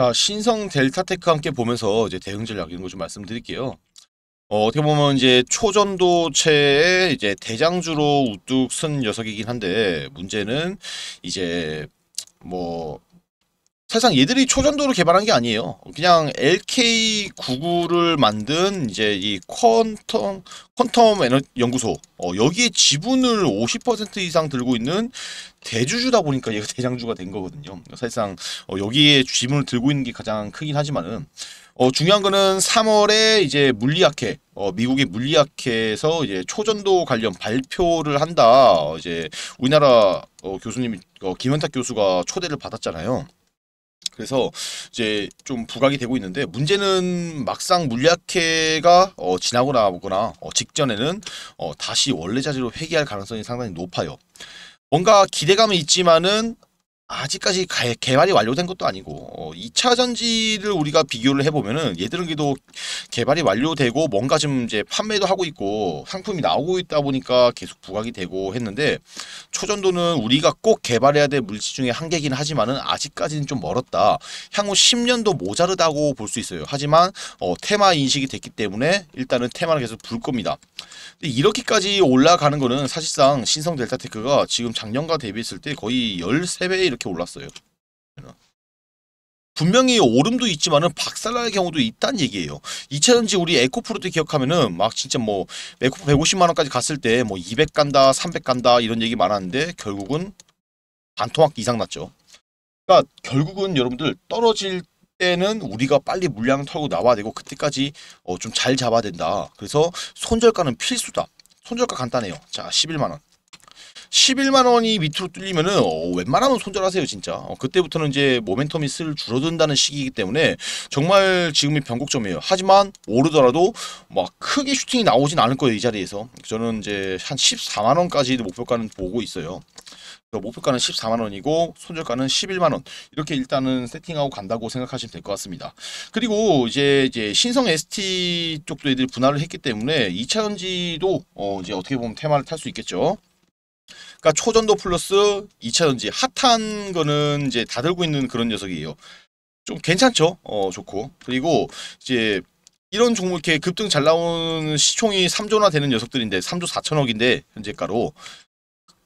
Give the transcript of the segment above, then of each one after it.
자, 신성 델타테크 함께 보면서 이제 대응 전략 이런 거 좀 말씀드릴게요. 어, 어떻게 보면 이제 초전도체의 이제 대장주로 우뚝 쓴 녀석이긴 한데 문제는 이제 뭐 사실상 얘들이 초전도를 개발한 게 아니에요. 그냥 LK99를 만든 이제 이 퀀텀 퀀텀 에너 연구소 어, 여기에 지분을 50% 이상 들고 있는 대주주다 보니까 얘가 대장주가 된 거거든요. 사실상 어, 여기에 지분을 들고 있는 게 가장 크긴 하지만은 어, 중요한 거는 3월에 이제 물리학회 어, 미국의 물리학회에서 이제 초전도 관련 발표를 한다. 이제 우리나라 어, 교수님 어, 김현탁 교수가 초대를 받았잖아요. 그래서 이제 좀 부각이 되고 있는데 문제는 막상 물리학회가 어, 지나고 나거나 어, 직전에는 어, 다시 원래 자리로 회귀할 가능성이 상당히 높아요. 뭔가 기대감은 있지만은 아직까지 개발이 완료된 것도 아니고 2차 어, 전지를 우리가 비교를 해보면은 얘들은 그래도 개발이 완료되고 뭔가 좀 이제 판매도 하고 있고 상품이 나오고 있다 보니까 계속 부각이 되고 했는데 초전도는 우리가 꼭 개발해야 될 물질 중에 한 개긴 하지만은 아직까지는 좀 멀었다. 향후 10년도 모자르다고 볼 수 있어요. 하지만 어, 테마 인식이 됐기 때문에 일단은 테마를 계속 불 겁니다. 이렇게까지 올라가는 거는 사실상 신성 델타테크가 지금 작년과 대비했을 때 거의 13배 이렇게 이렇게 올랐어요. 분명히 오름도 있지만은 박살날 경우도 있다는 얘기예요. 2차전지 우리 에코프로 때 기억하면은 막 진짜 뭐 에코프 150만 원까지 갔을 때 뭐 200 간다, 300 간다 이런 얘기 많았는데 결국은 반토막 이상 났죠. 그러니까 결국은 여러분들 떨어질 때는 우리가 빨리 물량 털고 나와야 되고 그때까지 어좀 잘 잡아야 된다. 그래서 손절가는 필수다. 손절가 간단해요. 자, 11만 원. 11만 원이 밑으로 뚫리면은 어, 웬만하면 손절하세요 진짜. 어, 그때부터는 이제 모멘텀이 슬 줄어든다는 시기이기 때문에 정말 지금이 변곡점이에요. 하지만 오르더라도 막 크게 슈팅이 나오진 않을 거예요 이 자리에서. 저는 이제 한 14만 원까지 목표가는 보고 있어요. 목표가는 14만원이고 손절가는 11만원 이렇게 일단은 세팅하고 간다고 생각하시면 될 것 같습니다 그리고 이제 이제 신성 ST 쪽도 애들이 분할을 했기 때문에 2차전지도 어 이제 어떻게 보면 테마를 탈 수 있겠죠 그러니까 초전도 플러스 2차전지 핫한 거는 이제 다 들고 있는 그런 녀석이에요. 좀 괜찮죠? 어 좋고 그리고 이제 이런 종목 이렇게 급등 잘 나오는 시총이 3조나 되는 녀석들인데 3조 4천억인데 현재가로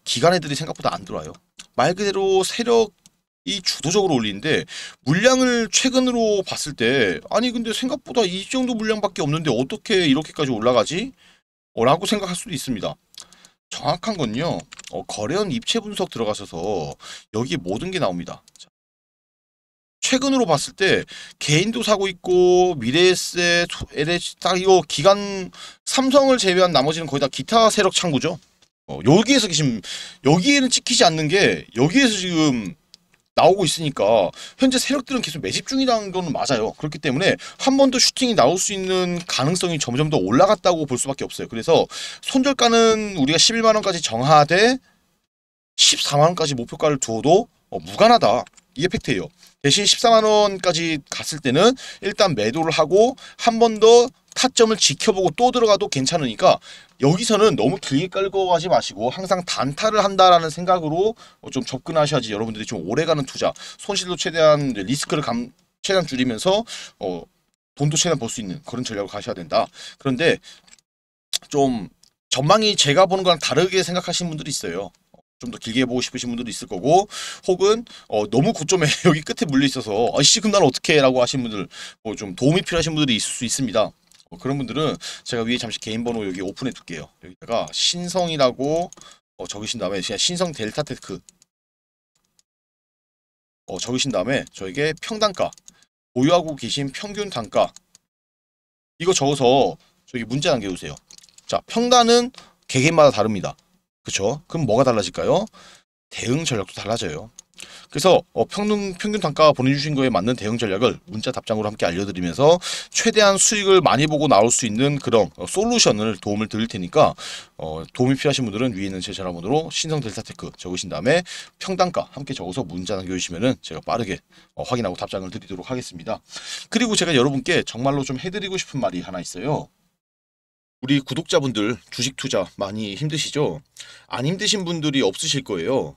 기관 애들이 생각보다 안 들어와요. 말 그대로 세력이 주도적으로 올리는데 물량을 최근으로 봤을 때 아니 근데 생각보다 이 정도 물량밖에 없는데 어떻게 이렇게까지 올라가지? 어, 라고 생각할 수도 있습니다. 정확한 건요. 어, 거래원 입체 분석 들어가셔서 여기 모든 게 나옵니다. 자, 최근으로 봤을 때 개인도 사고 있고 미래에셋, LH 딱 이거 기간 삼성을 제외한 나머지는 거의 다 기타 세력 창구죠. 어, 여기에서 지금 여기에는 찍히지 않는 게 여기에서 지금 나오고 있으니까 현재 세력들은 계속 매집 중이라는 건 맞아요. 그렇기 때문에 한 번 더 슈팅이 나올 수 있는 가능성이 점점 더 올라갔다고 볼 수밖에 없어요. 그래서 손절가는 우리가 11만원까지 정하되 14만원까지 목표가를 두어도 어, 무관하다. 이게 팩트예요. 대신 14만원까지 갔을 때는 일단 매도를 하고 한번더 타점을 지켜보고 또 들어가도 괜찮으니까 여기서는 너무 길게 끌고 가지 마시고 항상 단타를 한다라는 생각으로 좀 접근하셔야지 여러분들이 좀 오래가는 투자 손실도 최대한 리스크를 감 최대한 줄이면서 어, 돈도 최대한 벌 수 있는 그런 전략으로 가셔야 된다. 그런데 좀 전망이 제가 보는 거랑 다르게 생각하시는 분들이 있어요. 좀 더 길게 보고 싶으신 분들도 있을 거고 혹은 어, 너무 고점에 여기 끝에 물려 있어서 아씨 그럼 난 어떻게 해? 라고 하신 분들 뭐 좀 도움이 필요하신 분들이 있을 수 있습니다. 뭐 그런 분들은 제가 위에 잠시 개인 번호 여기 오픈해 둘게요. 여기다가 신성이라고 어, 적으신 다음에 그냥 신성 델타 테크 어, 적으신 다음에 저에게 평단가 보유하고 계신 평균 단가 이거 적어서 저기 문제 남겨주세요. 자 평단은 개개마다 인 다릅니다. 그쵸? 그럼 뭐가 달라질까요? 대응 전략도 달라져요. 그래서 어, 평균, 평균 단가 보내주신 거에 맞는 대응 전략을 문자 답장으로 함께 알려드리면서 최대한 수익을 많이 보고 나올 수 있는 그런 어, 솔루션을 도움을 드릴 테니까 어, 도움이 필요하신 분들은 위에 있는 제 전화번호로 신성 델타테크 적으신 다음에 평단가 함께 적어서 문자 남겨주시면 제가 빠르게 어, 확인하고 답장을 드리도록 하겠습니다. 그리고 제가 여러분께 정말로 좀 해드리고 싶은 말이 하나 있어요. 우리 구독자분들 주식 투자 많이 힘드시죠? 안 힘드신 분들이 없으실 거예요.